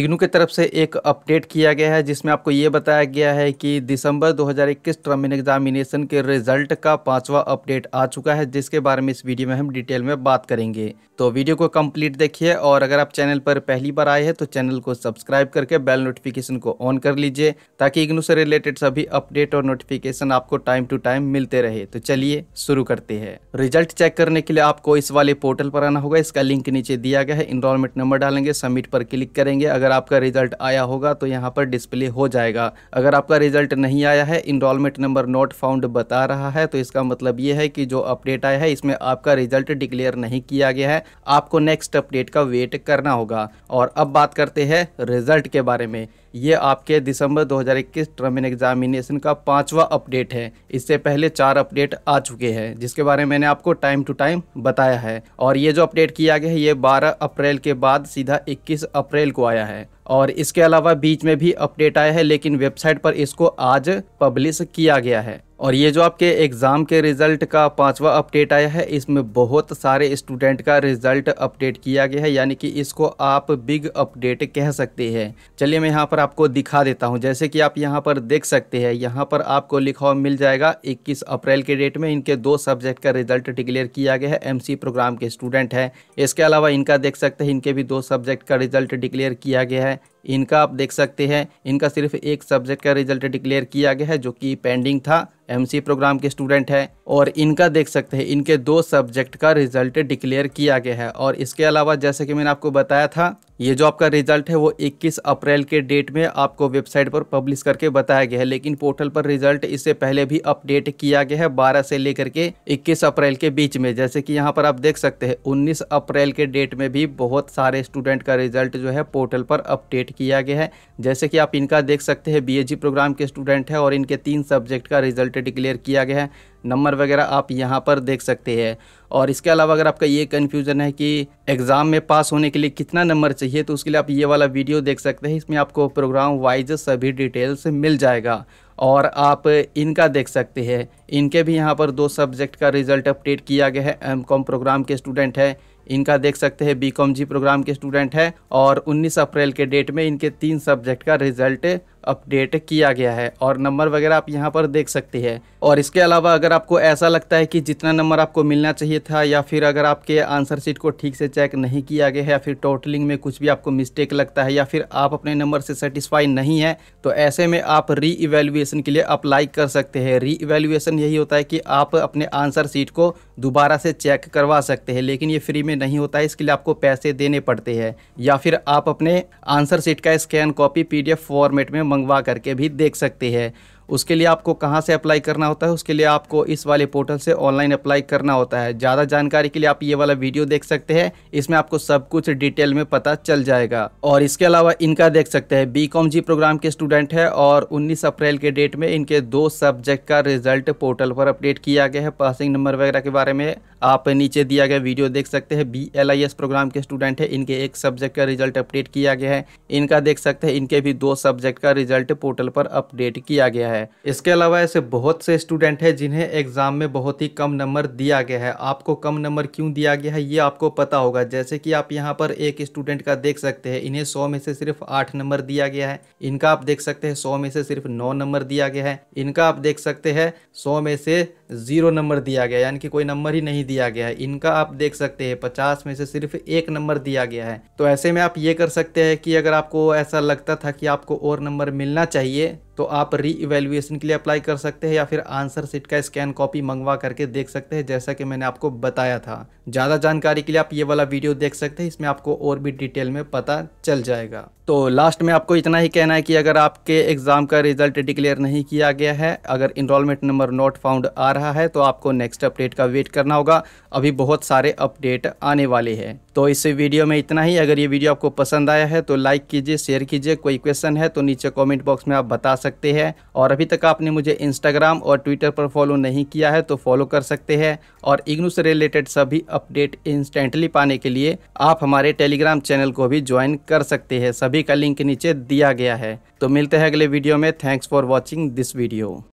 इग्नू के तरफ से एक अपडेट किया गया है जिसमें आपको ये बताया गया है कि दिसंबर 2021 टर्म एग्जामिनेशन के रिजल्ट का पांचवा अपडेट आ चुका है जिसके बारे में इस वीडियो में हम डिटेल में बात करेंगे तो वीडियो को कंप्लीट देखिए और अगर आप चैनल पर पहली बार आए हैं तो चैनल को सब्सक्राइब करके बेल नोटिफिकेशन को ऑन कर लीजिए ताकि इग्नू से रिलेटेड सभी अपडेट और नोटिफिकेशन आपको टाइम टू टाइम मिलते रहे तो चलिए शुरू करते हैं रिजल्ट चेक करने के लिए आपको इस वाले पोर्टल पर आना होगा इसका लिंक नीचे दिया गया है इनरोलमेंट नंबर डालेंगे सबमिट पर क्लिक करेंगे अगर आपका रिजल्ट आया होगा तो यहाँ पर डिस्प्ले हो जाएगा अगर आपका रिजल्ट नहीं आया है इनरोलमेंट नंबर नॉट फाउंड बता रहा है तो इसका मतलब ये है कि जो अपडेट आया है इसमें आपका रिजल्ट डिक्लेयर नहीं किया गया है आपको नेक्स्ट अपडेट का वेट करना होगा और अब बात करते हैं रिजल्ट के बारे में ये आपके दिसंबर 2021 टर्म इन एग्जामिनेशन का पांचवा अपडेट है इससे पहले चार अपडेट आ चुके हैं जिसके बारे में मैंने आपको टाइम टू टाइम बताया है और ये जो अपडेट किया गया है ये 12 अप्रैल के बाद सीधा 21 अप्रैल को आया आया है और इसके अलावा बीच में भी अपडेट आया है लेकिन वेबसाइट पर इसको आज पब्लिश किया गया है और ये जो आपके एग्ज़ाम के रिज़ल्ट का पांचवा अपडेट आया है इसमें बहुत सारे स्टूडेंट का रिज़ल्ट अपडेट किया गया है यानी कि इसको आप बिग अपडेट कह सकते हैं चलिए मैं यहाँ पर आपको दिखा देता हूँ जैसे कि आप यहाँ पर देख सकते हैं यहाँ पर आपको लिखा हुआ मिल जाएगा इक्कीस अप्रैल के डेट में इनके दो सब्जेक्ट का रिज़ल्ट डिक्लेयर किया गया है एम प्रोग्राम के स्टूडेंट है इसके अलावा इनका देख सकते हैं इनके भी दो सब्जेक्ट का रिज़ल्ट डिक्लेयर किया गया है इनका आप देख सकते हैं इनका सिर्फ एक सब्जेक्ट का रिजल्ट डिक्लेयर किया गया है जो कि पेंडिंग था एम प्रोग्राम के स्टूडेंट हैं और इनका देख सकते हैं इनके दो सब्जेक्ट का रिजल्ट डिक्लेयर किया गया है और इसके अलावा जैसे कि मैंने आपको बताया था ये जो आपका रिजल्ट है वो 21 अप्रैल के डेट में आपको वेबसाइट पर पब्लिश करके बताया गया है लेकिन पोर्टल पर रिजल्ट इससे पहले भी अपडेट किया गया है बारह से लेकर के इक्कीस अप्रैल के बीच में जैसे की यहाँ पर आप देख सकते हैं उन्नीस अप्रैल के डेट में भी बहुत सारे स्टूडेंट का रिजल्ट जो है पोर्टल पर अपडेट किया गया है जैसे कि आप इनका देख सकते हैं बी प्रोग्राम के स्टूडेंट है और इनके तीन सब्जेक्ट का रिजल्ट डिक्लेयर किया गया है नंबर वगैरह आप यहाँ पर देख सकते हैं और इसके अलावा अगर आपका ये कन्फ्यूज़न है कि एग्ज़ाम में पास होने के लिए कितना नंबर चाहिए तो उसके लिए आप ये वाला वीडियो देख सकते हैं इसमें आपको प्रोग्राम वाइज सभी डिटेल्स मिल जाएगा और आप इनका देख सकते हैं इनके भी यहाँ पर दो सब्जेक्ट का रिज़ल्ट अपडेट किया गया है एम प्रोग्राम के स्टूडेंट हैं इनका देख सकते हैं बी कॉम जी प्रोग्राम के स्टूडेंट हैं और 19 अप्रैल के डेट में इनके तीन सब्जेक्ट का रिजल्ट अपडेट किया गया है और नंबर वगैरह आप यहाँ पर देख सकते हैं और इसके अलावा अगर आपको ऐसा लगता है कि जितना नंबर आपको मिलना चाहिए था या फिर अगर आपके आंसर शीट को ठीक से चेक नहीं किया गया है या फिर टोटलिंग में कुछ भी आपको मिस्टेक लगता है या फिर आप अपने नंबर से सेटिस्फाई नहीं है तो ऐसे में आप री इवेल्युएसन के लिए अप्लाई कर सकते हैं री इवेल्युएसन यही होता है कि आप अपने आंसर शीट को दोबारा से चेक करवा सकते हैं लेकिन ये फ्री में में नहीं होता है इसके लिए आपको पैसे देने पड़ते हैं या फिर आप अपने आंसर सीट का स्कैन कॉपी पीडीएफ फॉर्मेट में मंगवा करके भी देख सकते हैं उसके लिए आपको कहाँ से अप्लाई करना होता है उसके लिए आपको इस वाले पोर्टल से ऑनलाइन अप्लाई करना होता है ज़्यादा जानकारी के लिए आप ये वाला वीडियो देख सकते हैं इसमें आपको सब कुछ डिटेल में पता चल जाएगा और इसके अलावा इनका देख सकते हैं बी कॉम जी प्रोग्राम के स्टूडेंट है और उन्नीस अप्रैल के डेट में इनके दो सब्जेक्ट का रिजल्ट पोर्टल पर अपडेट किया गया है पासिंग नंबर वगैरह के बारे में आप नीचे दिया गया वीडियो देख सकते हैं B L I S programme के स्टूडेंट है इनके एक सब्जेक्ट का रिजल्ट अपडेट किया गया है इनका देख सकते हैं इनके भी दो सब्जेक्ट का रिजल्ट पोर्टल पर अपडेट किया गया है है इसके अलावा ऐसे बहुत से स्टूडेंट हैं जिन्हें एग्जाम में बहुत ही कम नंबर दिया गया है आपको कम नंबर क्यों दिया गया है ये आपको पता होगा जैसे कि आप यहाँ पर एक स्टूडेंट का देख सकते हैं इन्हें सौ में से सिर्फ आठ नंबर दिया गया है इनका आप देख सकते हैं सौ में से सिर्फ नौ नंबर दिया गया है इनका आप देख सकते हैं सौ में से ज़ीरो नंबर दिया गया यानी कि कोई नंबर ही नहीं दिया गया है इनका आप देख सकते हैं पचास में से सिर्फ एक नंबर दिया गया है तो ऐसे में आप ये कर सकते हैं कि अगर आपको ऐसा लगता था कि आपको और नंबर मिलना चाहिए तो आप री इवेल्युएसन के लिए अप्लाई कर सकते हैं या फिर आंसर सीट का स्कैन कॉपी मंगवा करके देख सकते हैं जैसा कि मैंने आपको बताया था ज़्यादा जानकारी के लिए आप ये वाला वीडियो देख सकते हैं इसमें आपको और भी डिटेल में पता चल जाएगा तो लास्ट में आपको इतना ही कहना है कि अगर आपके एग्ज़ाम का रिज़ल्ट डिक्लेयर नहीं किया गया है अगर इनरोलमेंट नंबर नॉट फाउंड आ रहा है तो आपको नेक्स्ट अपडेट का वेट करना होगा अभी बहुत सारे अपडेट आने वाले हैं तो इस वीडियो में इतना ही अगर ये वीडियो आपको पसंद आया है तो लाइक कीजिए शेयर कीजिए कोई क्वेश्चन है तो नीचे कमेंट बॉक्स में आप बता सकते हैं और अभी तक आपने मुझे इंस्टाग्राम और ट्विटर पर फॉलो नहीं किया है तो फॉलो कर सकते हैं और इग्नू से रिलेटेड सभी अपडेट इंस्टेंटली पाने के लिए आप हमारे टेलीग्राम चैनल को भी ज्वाइन कर सकते हैं सभी का लिंक नीचे दिया गया है तो मिलते हैं अगले वीडियो में thanks for watching this video